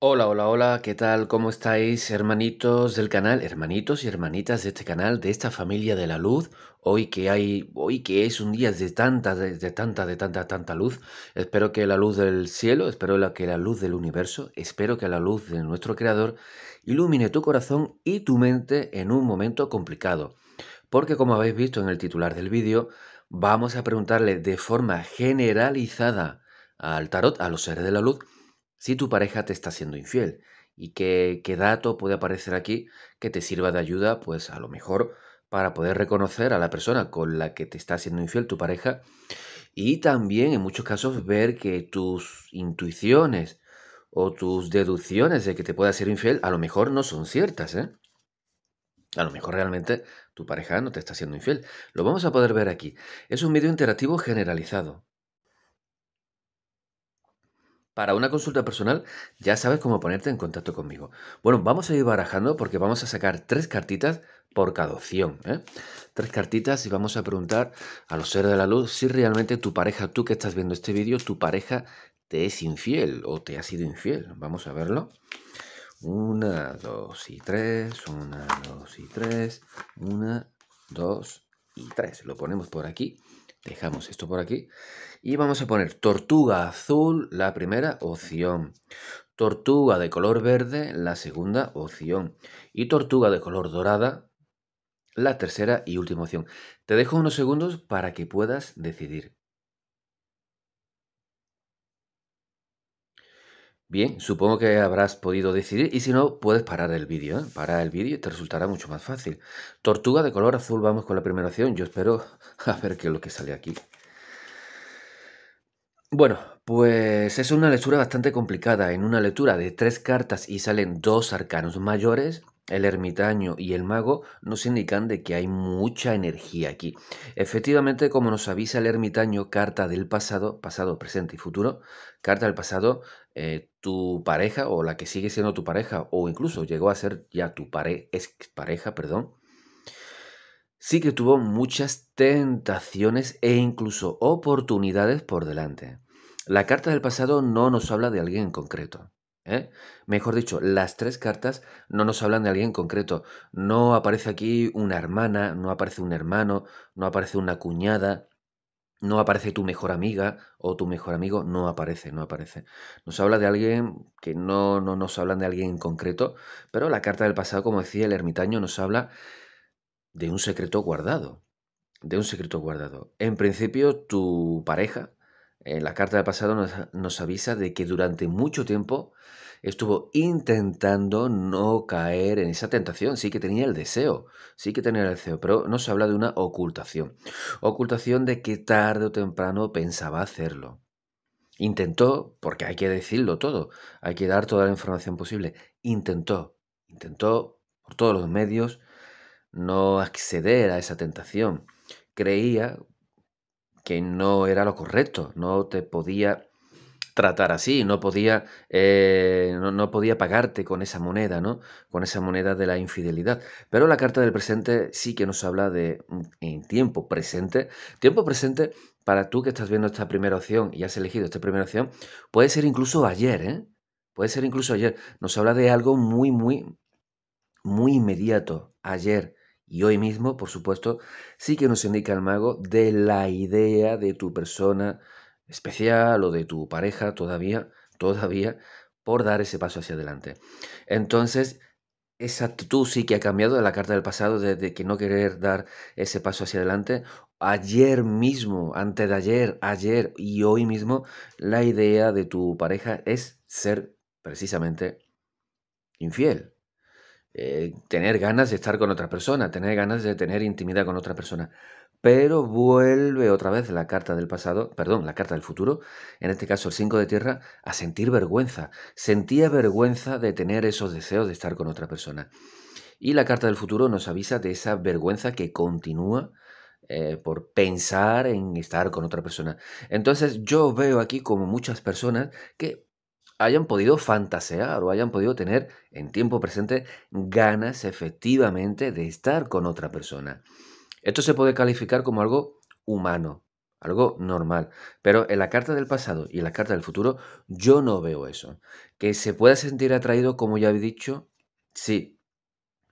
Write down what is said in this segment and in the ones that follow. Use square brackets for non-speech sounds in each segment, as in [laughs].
Hola, hola, hola, ¿qué tal? ¿Cómo estáis, hermanitos del canal, hermanitos y hermanitas de este canal, de esta familia de la luz? Hoy que hay, hoy que es un día de tanta, de, de tanta, de tanta, tanta luz. Espero que la luz del cielo, espero la, que la luz del universo, espero que la luz de nuestro creador ilumine tu corazón y tu mente en un momento complicado. Porque como habéis visto en el titular del vídeo, vamos a preguntarle de forma generalizada al tarot, a los seres de la luz, si tu pareja te está siendo infiel y qué, qué dato puede aparecer aquí que te sirva de ayuda, pues a lo mejor para poder reconocer a la persona con la que te está siendo infiel tu pareja y también en muchos casos ver que tus intuiciones o tus deducciones de que te pueda ser infiel a lo mejor no son ciertas, ¿eh? A lo mejor realmente tu pareja no te está siendo infiel. Lo vamos a poder ver aquí. Es un medio interactivo generalizado. Para una consulta personal ya sabes cómo ponerte en contacto conmigo. Bueno, vamos a ir barajando porque vamos a sacar tres cartitas por cada opción. ¿eh? Tres cartitas y vamos a preguntar a los seres de la luz si realmente tu pareja, tú que estás viendo este vídeo, tu pareja te es infiel o te ha sido infiel. Vamos a verlo. Una, dos y tres. Una, dos y tres. Una, dos y tres. Lo ponemos por aquí. Dejamos esto por aquí. Y vamos a poner tortuga azul, la primera opción. Tortuga de color verde, la segunda opción. Y tortuga de color dorada, la tercera y última opción. Te dejo unos segundos para que puedas decidir. Bien, supongo que habrás podido decidir y si no, puedes parar el vídeo. ¿eh? Para el vídeo te resultará mucho más fácil. Tortuga de color azul, vamos con la primera opción. Yo espero [laughs] a ver qué es lo que sale aquí. Bueno, pues es una lectura bastante complicada. En una lectura de tres cartas y salen dos arcanos mayores, el ermitaño y el mago nos indican de que hay mucha energía aquí. Efectivamente, como nos avisa el ermitaño, carta del pasado, pasado, presente y futuro, carta del pasado, eh, tu pareja o la que sigue siendo tu pareja o incluso llegó a ser ya tu pare ex pareja, perdón, sí que tuvo muchas tentaciones e incluso oportunidades por delante. La carta del pasado no nos habla de alguien en concreto. ¿eh? Mejor dicho, las tres cartas no nos hablan de alguien concreto. No aparece aquí una hermana, no aparece un hermano, no aparece una cuñada, no aparece tu mejor amiga o tu mejor amigo, no aparece, no aparece. Nos habla de alguien que no, no nos hablan de alguien en concreto, pero la carta del pasado, como decía el ermitaño, nos habla de un secreto guardado. De un secreto guardado. En principio, tu pareja, en la carta del pasado nos, avisa de que durante mucho tiempo estuvo intentando no caer en esa tentación. Sí que tenía el deseo, sí que tenía el deseo, pero no se habla de una ocultación. Ocultación de que tarde o temprano pensaba hacerlo. Intentó, porque hay que decirlo todo, hay que dar toda la información posible. Intentó, intentó por todos los medios no acceder a esa tentación. Creía, que no era lo correcto, no te podía tratar así, no podía, eh, no, podía pagarte con esa moneda, ¿no? Con esa moneda de la infidelidad. Pero la carta del presente sí que nos habla de mm, en tiempo presente. Tiempo presente para tú que estás viendo esta primera opción y has elegido esta primera opción, puede ser incluso ayer, ¿eh? Puede ser incluso ayer. Nos habla de algo muy, muy, muy inmediato, ayer, y hoy mismo, por supuesto, sí que nos indica el mago de la idea de tu persona especial o de tu pareja todavía, todavía, por dar ese paso hacia adelante. Entonces, esa actitud sí que ha cambiado de la carta del pasado, de, de, que no querer dar ese paso hacia adelante. Ayer mismo, antes de ayer, ayer y hoy mismo, la idea de tu pareja es ser precisamente infiel. Eh, tener ganas de estar con otra persona, tener ganas de tener intimidad con otra persona. Pero vuelve otra vez la carta del pasado, perdón, la carta del futuro, en este caso el 5 de tierra, a sentir vergüenza. Sentía vergüenza de tener esos deseos de estar con otra persona. Y la carta del futuro nos avisa de esa vergüenza que continúa eh, por pensar en estar con otra persona. Entonces yo veo aquí como muchas personas que hayan podido fantasear o hayan podido tener en tiempo presente ganas efectivamente de estar con otra persona. Esto se puede calificar como algo humano, algo normal. Pero en la carta del pasado y en la carta del futuro yo no veo eso. Que se pueda sentir atraído, como ya he dicho, sí,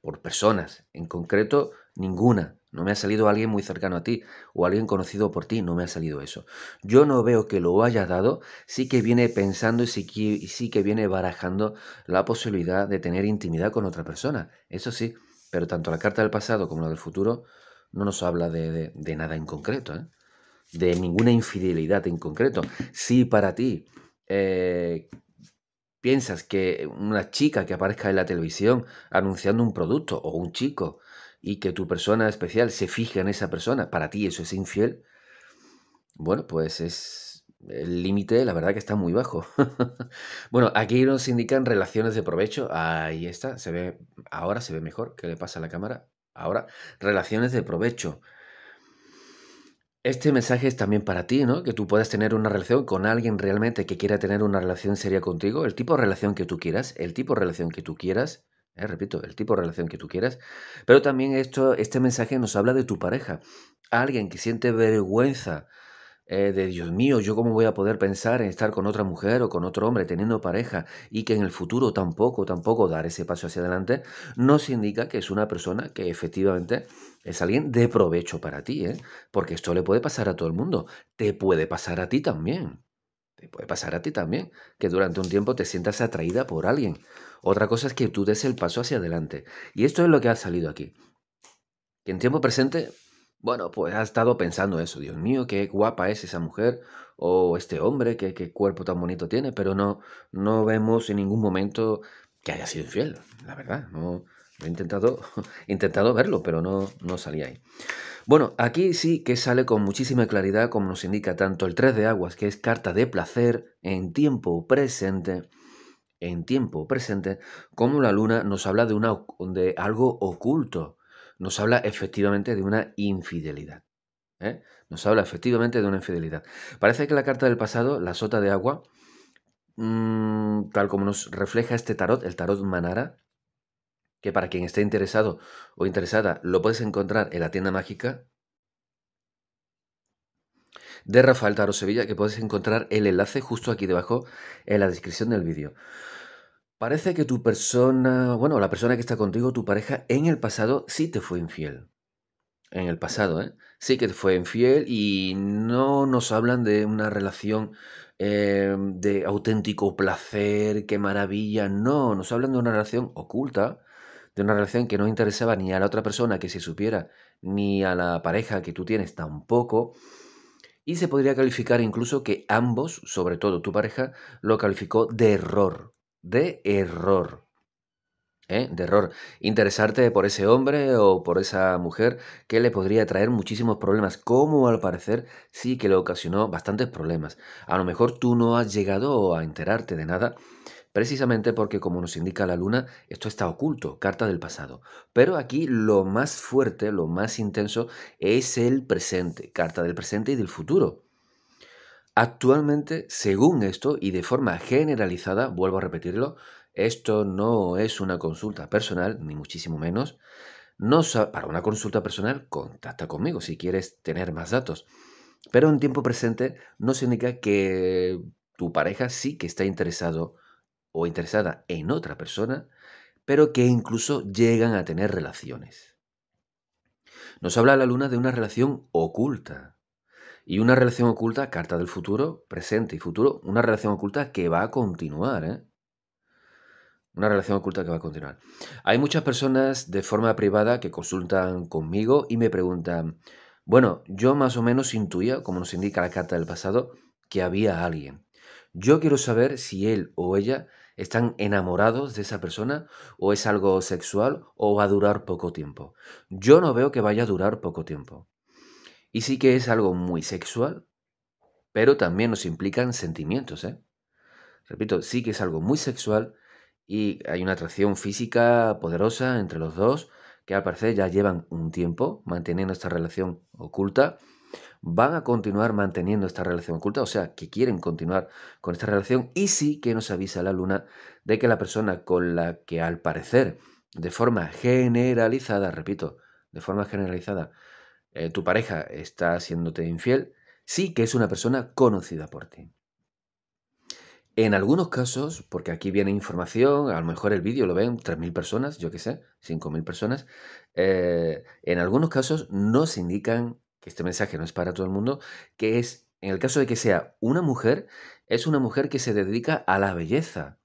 por personas, en concreto Ninguna. No me ha salido alguien muy cercano a ti o alguien conocido por ti, no me ha salido eso. Yo no veo que lo hayas dado, sí que viene pensando y sí que, sí que viene barajando la posibilidad de tener intimidad con otra persona, eso sí, pero tanto la carta del pasado como la del futuro no nos habla de, nada en concreto, ¿eh? de ninguna infidelidad en concreto. Si para ti eh, piensas que una chica que aparezca en la televisión anunciando un producto o un chico, y que tu persona especial se fije en esa persona, para ti eso es infiel, bueno, pues es el límite, la verdad que está muy bajo. [laughs] bueno, aquí nos indican relaciones de provecho, ahí está, se ve, ahora se ve mejor, ¿qué le pasa a la cámara? Ahora, relaciones de provecho. Este mensaje es también para ti, ¿no? Que tú puedas tener una relación con alguien realmente que quiera tener una relación seria contigo, el tipo de relación que tú quieras, el tipo de relación que tú quieras. ¿eh? repito, el tipo de relación que tú quieras. Pero también esto, este mensaje nos habla de tu pareja. Alguien que siente vergüenza eh, de Dios mío, yo cómo voy a poder pensar en estar con otra mujer o con otro hombre teniendo pareja y que en el futuro tampoco, tampoco dar ese paso hacia adelante, nos indica que es una persona que efectivamente es alguien de provecho para ti, ¿eh? porque esto le puede pasar a todo el mundo, te puede pasar a ti también. Te puede pasar a ti también, que durante un tiempo te sientas atraída por alguien. Otra cosa es que tú des el paso hacia adelante. Y esto es lo que ha salido aquí. Que en tiempo presente, bueno, pues ha estado pensando eso. Dios mío, qué guapa es esa mujer o este hombre, qué, cuerpo tan bonito tiene. Pero no, no vemos en ningún momento que haya sido infiel, la verdad. No, He intentado, [laughs] intentado verlo, pero no, no salía ahí. Bueno, aquí sí que sale con muchísima claridad, como nos indica tanto el 3 de aguas, que es carta de placer en tiempo presente, en tiempo presente, como la luna nos habla de, una, algo oculto, nos habla efectivamente de una infidelidad. ¿eh? Nos habla efectivamente de una infidelidad. Parece que la carta del pasado, la sota de agua, mm, tal como nos refleja este tarot, el tarot Manara, que para quien esté interesado o interesada lo puedes encontrar en la tienda mágica de Rafael Taro Sevilla, que puedes encontrar el enlace justo aquí debajo en la descripción del vídeo. Parece que tu persona, bueno, la persona que está contigo, tu pareja, en el pasado sí te fue infiel. En el pasado, ¿eh? Sí que te fue infiel y no nos hablan de una relación em, de auténtico placer, qué maravilla. No, nos hablan de una relación oculta, de una relación que no interesaba ni a la otra persona que se supiera, ni a la pareja que tú tienes tampoco. Y se podría calificar incluso que ambos, sobre todo tu pareja, lo calificó de error. De error. ¿Eh? de error. Interesarte por ese hombre o por esa mujer que le podría traer muchísimos problemas, como al parecer sí que le ocasionó bastantes problemas. A lo mejor tú no has llegado a enterarte de nada precisamente porque, como nos indica la luna, esto está oculto, carta del pasado. Pero aquí lo más fuerte, lo más intenso, es el presente, carta del presente y del futuro. Actualmente, según esto y de forma generalizada, vuelvo a repetirlo, esto no es una consulta personal, ni muchísimo menos. No, para una consulta personal, contacta conmigo si quieres tener más datos. Pero en tiempo presente nos indica que tu pareja sí que está interesado o interesada en otra persona, pero que incluso llegan a tener relaciones. Nos habla la luna de una relación oculta. Y una relación oculta, carta del futuro, presente y futuro, una relación oculta que va a continuar. ¿eh? Una relación oculta que va a continuar. Hay muchas personas de forma privada que consultan conmigo y me preguntan, bueno, yo más o menos intuía, como nos indica la carta del pasado, que había alguien. Yo quiero saber si él o ella ¿Están enamorados de esa persona? ¿O es algo sexual? ¿O va a durar poco tiempo? Yo no veo que vaya a durar poco tiempo. Y sí que es algo muy sexual, pero también nos implican sentimientos, ¿eh? Repito, sí que es algo muy sexual y hay una atracción física poderosa entre los dos que al parecer ya llevan un tiempo manteniendo esta relación oculta van a continuar manteniendo esta relación oculta, o sea, que quieren continuar con esta relación y sí que nos avisa la luna de que la persona con la que al parecer, de forma generalizada, repito, de forma generalizada, eh, tu pareja está haciéndote infiel, sí que es una persona conocida por ti. En algunos casos, porque aquí viene información, a lo mejor el vídeo lo ven 3.000 personas, yo qué sé, 5.000 personas, eh, en algunos casos no se indican este mensaje no es para todo el mundo, que es, en el caso de que sea una mujer, es una mujer que se dedica a la belleza.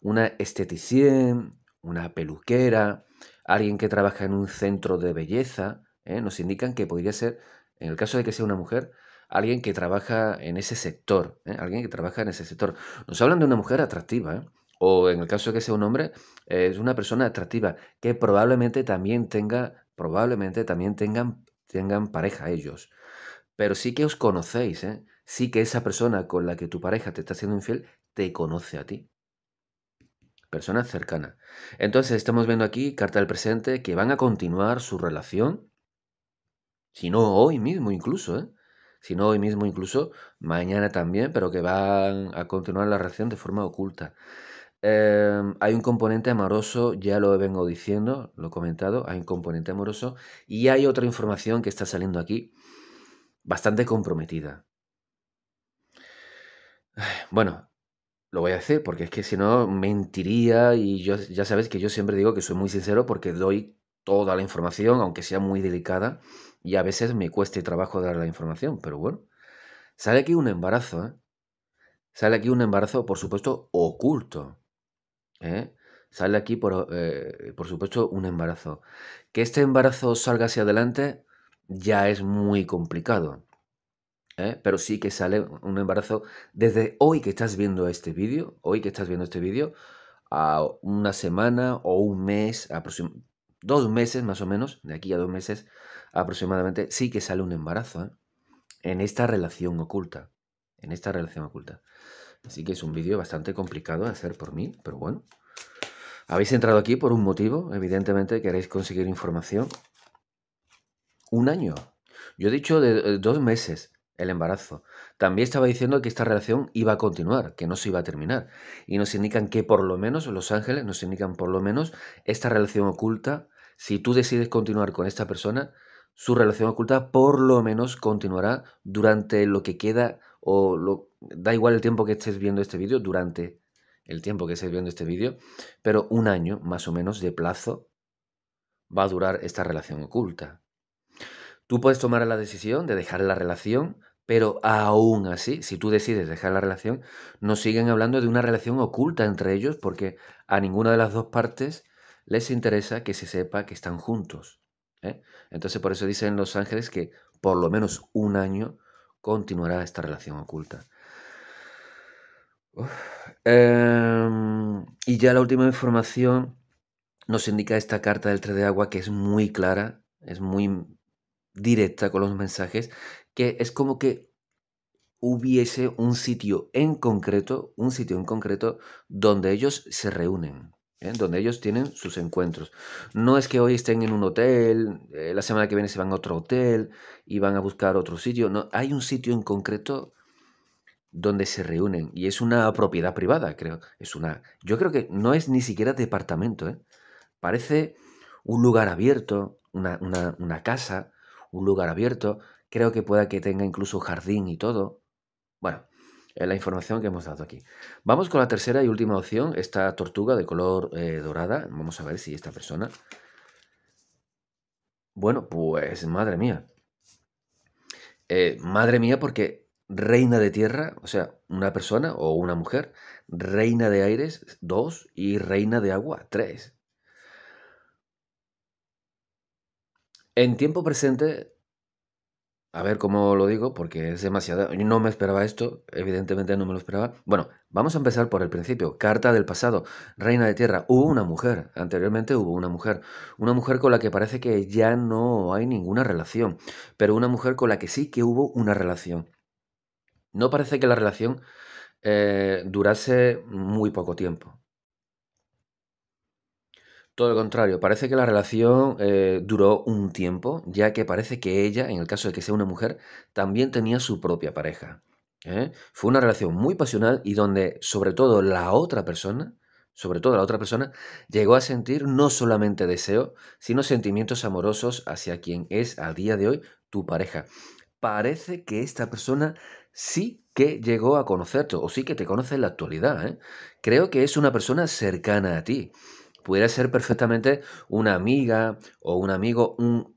Una esteticien, una peluquera, alguien que trabaja en un centro de belleza, ¿eh? nos indican que podría ser, en el caso de que sea una mujer, alguien que trabaja en ese sector, ¿eh? alguien que trabaja en ese sector. Nos hablan de una mujer atractiva, ¿eh? o en el caso de que sea un hombre, es una persona atractiva que probablemente también tenga, probablemente también tengan tengan pareja ellos. Pero sí que os conocéis, ¿eh? Sí que esa persona con la que tu pareja te está siendo infiel te conoce a ti. Persona cercana. Entonces estamos viendo aquí, carta del presente, que van a continuar su relación, si no hoy mismo incluso, ¿eh? Si no hoy mismo incluso, mañana también, pero que van a continuar la relación de forma oculta. Em, hay un componente amoroso, ya lo vengo diciendo, lo he comentado, hay un componente amoroso y hay otra información que está saliendo aquí bastante comprometida. [sighs] Bueno, lo voy a hacer porque es que si no mentiría y yo, ya sabes que yo siempre digo que soy muy sincero porque doy toda la información, aunque sea muy delicada y a veces me cueste trabajo dar la información, pero bueno, sale aquí un embarazo, ¿eh? Sale aquí un embarazo, por supuesto, oculto. ¿eh? Sale aquí, por, eh, por supuesto, un embarazo. Que este embarazo salga hacia adelante ya es muy complicado. ¿eh? Pero sí que sale un embarazo desde hoy que estás viendo este vídeo, hoy que estás viendo este vídeo, a una semana o un mes, dos meses más o menos, de aquí a dos meses aproximadamente, sí que sale un embarazo en esta relación oculta en esta relación oculta. Así que es un vídeo bastante complicado de hacer por mí, pero bueno. Habéis entrado aquí por un motivo, evidentemente queréis conseguir información. Un año. Yo he dicho de eh, dos meses el embarazo. También estaba diciendo que esta relación iba a continuar, que no se iba a terminar. Y nos indican que por lo menos, los ángeles nos indican por lo menos esta relación oculta, si tú decides continuar con esta persona, su relación oculta por lo menos continuará durante lo que queda o da igual el tiempo que estés viendo este vídeo, durante el tiempo que estés viendo este vídeo, pero un año más o menos de plazo va a durar esta relación oculta. Tú puedes tomar la decisión de dejar la relación, pero aún así, si tú decides dejar la relación, no siguen hablando de una relación oculta entre ellos porque a ninguna de las dos partes les interesa que se sepa que están juntos. ¿eh? Entonces por eso dicen los ángeles que por lo menos un año continuará esta relación oculta. Em, y ya la última información nos indica esta carta del Tres de agua que es muy clara, es muy directa con los mensajes, que es como que hubiese un sitio en concreto, un sitio en concreto donde ellos se reúnen donde ellos tienen sus encuentros. No es que hoy estén en un hotel, eh, la semana que viene se van a otro hotel y van a buscar otro sitio. No, hay un sitio en concreto donde se reúnen y es una propiedad privada, creo. Es una, yo creo que no es ni siquiera departamento, ¿eh? parece un lugar abierto, una casa, un lugar abierto. Creo que pueda que tenga incluso jardín y todo. Bueno, la información que hemos dado aquí. Vamos con la tercera y última opción, esta tortuga de color eh, dorada. Vamos a ver si esta persona... Bueno, pues madre mía. Eh, madre mía porque reina de tierra, o sea, una persona o una mujer, reina de aires, dos, y reina de agua, tres. En tiempo presente, a ver cómo lo digo, porque es demasiado. No me esperaba esto, evidentemente no me lo esperaba. Bueno, vamos a empezar por el principio. Carta del pasado, reina de tierra. Hubo una mujer, anteriormente hubo una mujer. Una mujer con la que parece que ya no hay ninguna relación, pero una mujer con la que sí que hubo una relación. No parece que la relación eh, durase muy poco tiempo. Todo lo contrario, parece que la relación eh, duró un tiempo, ya que parece que ella, en el caso de que sea una mujer, también tenía su propia pareja. ¿eh? Fue una relación muy pasional y donde sobre todo la otra persona, sobre todo la otra persona, llegó a sentir no solamente deseo, sino sentimientos amorosos hacia quien es a día de hoy tu pareja. Parece que esta persona sí que llegó a conocerte o sí que te conoce en la actualidad. ¿eh? Creo que es una persona cercana a ti pudiera ser perfectamente una amiga o un amigo,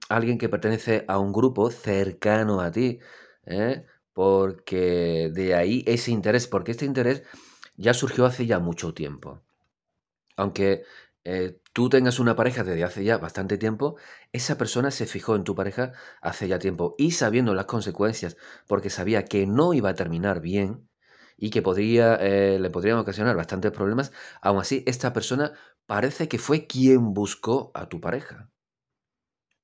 alguien que pertenece a un grupo cercano a ti, ¿eh? porque de ahí ese interés, porque este interés ya surgió hace ya mucho tiempo. Aunque eh, tú tengas una pareja desde hace ya bastante tiempo, esa persona se fijó en tu pareja hace ya tiempo y sabiendo las consecuencias, porque sabía que no iba a terminar bien y que podría, eh, le podrían ocasionar bastantes problemas, aún así esta persona parece que fue quien buscó a tu pareja.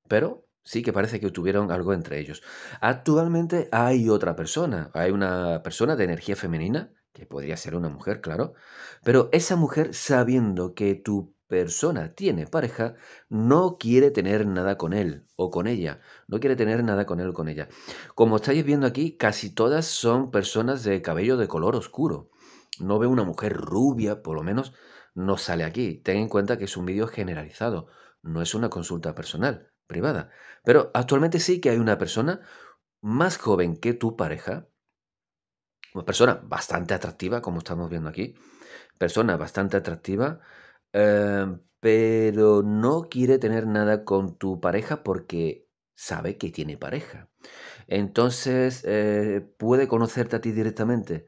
Pero sí que parece que tuvieron algo entre ellos. Actualmente hay otra persona, hay una persona de energía femenina, que podría ser una mujer, claro, pero esa mujer sabiendo que tu persona tiene pareja, no quiere tener nada con él o con ella, no quiere tener nada con él o con ella. Como estáis viendo aquí, casi todas son personas de cabello de color oscuro. No veo una mujer rubia, por lo menos, no sale aquí. Ten en cuenta que es un vídeo generalizado, no es una consulta personal, privada. Pero actualmente sí que hay una persona más joven que tu pareja, una persona bastante atractiva, como estamos viendo aquí, persona bastante atractiva, eh, pero no quiere tener nada con tu pareja porque sabe que tiene pareja. Entonces, eh, puede conocerte a ti directamente.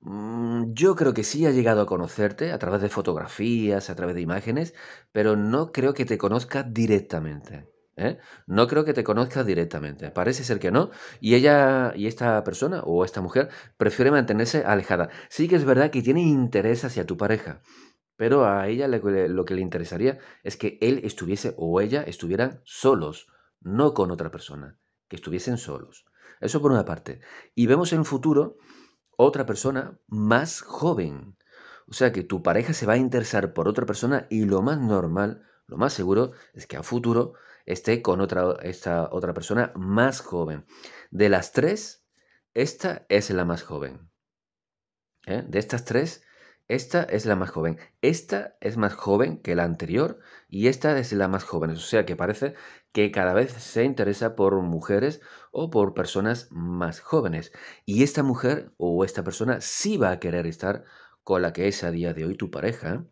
Mm, yo creo que sí ha llegado a conocerte a través de fotografías, a través de imágenes, pero no creo que te conozca directamente. ¿eh? No creo que te conozca directamente. Parece ser que no. Y ella y esta persona o esta mujer prefiere mantenerse alejada. Sí que es verdad que tiene interés hacia tu pareja, pero a ella lo que le interesaría es que él estuviese o ella estuvieran solos, no con otra persona, que estuviesen solos. Eso por una parte. Y vemos en el futuro otra persona más joven. O sea que tu pareja se va a interesar por otra persona y lo más normal, lo más seguro es que a futuro esté con otra, esta otra persona más joven. De las tres, esta es la más joven. ¿eh? De estas tres, esta es la más joven. Esta es más joven que la anterior y esta es la más joven. O sea que parece que cada vez se interesa por mujeres o por personas más jóvenes. Y esta mujer o esta persona sí va a querer estar con la que es a día de hoy tu pareja.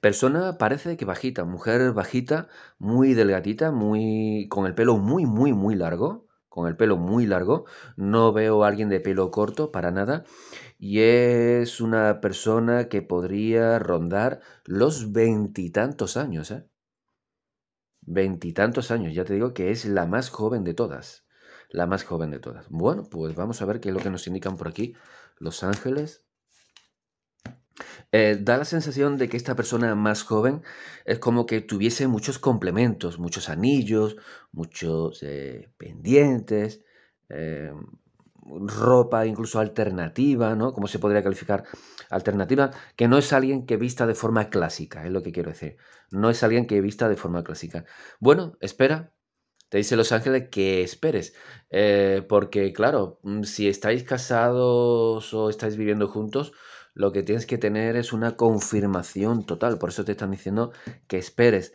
Persona parece que bajita, mujer bajita, muy delgadita, muy con el pelo muy muy muy largo, con el pelo muy largo, no veo a alguien de pelo corto para nada, y es una persona que podría rondar los veintitantos años, ¿eh? Veintitantos años, ya te digo que es la más joven de todas, la más joven de todas. Bueno, pues vamos a ver qué es lo que nos indican por aquí los ángeles. Eh, da la sensación de que esta persona más joven es como que tuviese muchos complementos, muchos anillos, muchos eh, pendientes, eh, ropa incluso alternativa, ¿no? ¿Cómo se podría calificar? Alternativa, que no es alguien que vista de forma clásica, es lo que quiero decir. No es alguien que vista de forma clásica. Bueno, espera, te dice Los Ángeles que esperes. porque, claro, mm, si estáis casados o estáis viviendo juntos, lo que tienes que tener es una confirmación total. Por eso te están diciendo que esperes,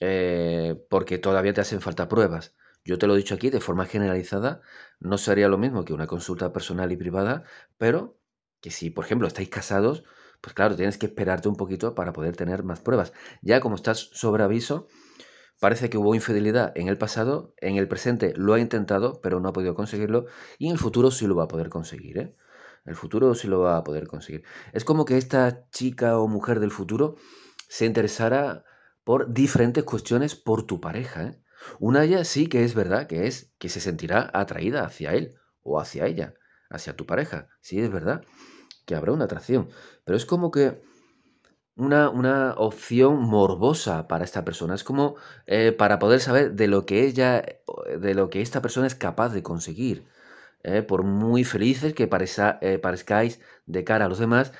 eh, porque todavía te hacen falta pruebas. Yo te lo he dicho aquí de forma generalizada, no sería lo mismo que una consulta personal y privada, pero que si, por ejemplo, estáis casados, pues claro, tienes que esperarte un poquito para poder tener más pruebas. Ya como estás sobre aviso, parece que hubo infidelidad en el pasado, en el presente lo ha intentado, pero no ha podido conseguirlo, y en el futuro sí lo va a poder conseguir. ¿eh? El futuro sí lo va a poder conseguir. Es como que esta chica o mujer del futuro se interesara por diferentes cuestiones por tu pareja. ¿eh? Una ella sí que es verdad que es que se sentirá atraída hacia él o hacia ella, hacia tu pareja. Sí es verdad que habrá una atracción. Pero es como que una, opción morbosa para esta persona. Es como eh, para poder saber de lo que ella, de lo que esta persona es capaz de conseguir. ¿eh? por muy felices que eh, parezcáis de cara a los demás,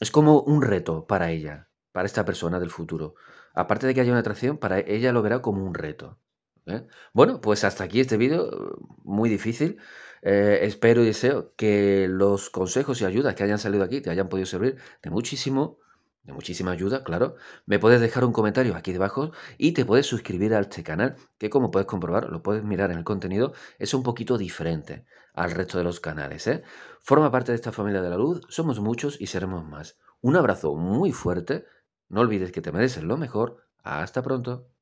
es como un reto para ella, para esta persona del futuro. Aparte de que haya una atracción, para ella lo verá como un reto. ¿eh? Bueno, pues hasta aquí este vídeo, muy difícil. espero y deseo que los consejos y ayudas que hayan salido aquí te hayan podido servir de muchísimo de muchísima ayuda, claro, me puedes dejar un comentario aquí debajo y te puedes suscribir a este canal, que como puedes comprobar, lo puedes mirar en el contenido, es un poquito diferente al resto de los canales. ¿eh? Forma parte de esta familia de la luz, somos muchos y seremos más. Un abrazo muy fuerte, no olvides que te mereces lo mejor, hasta pronto.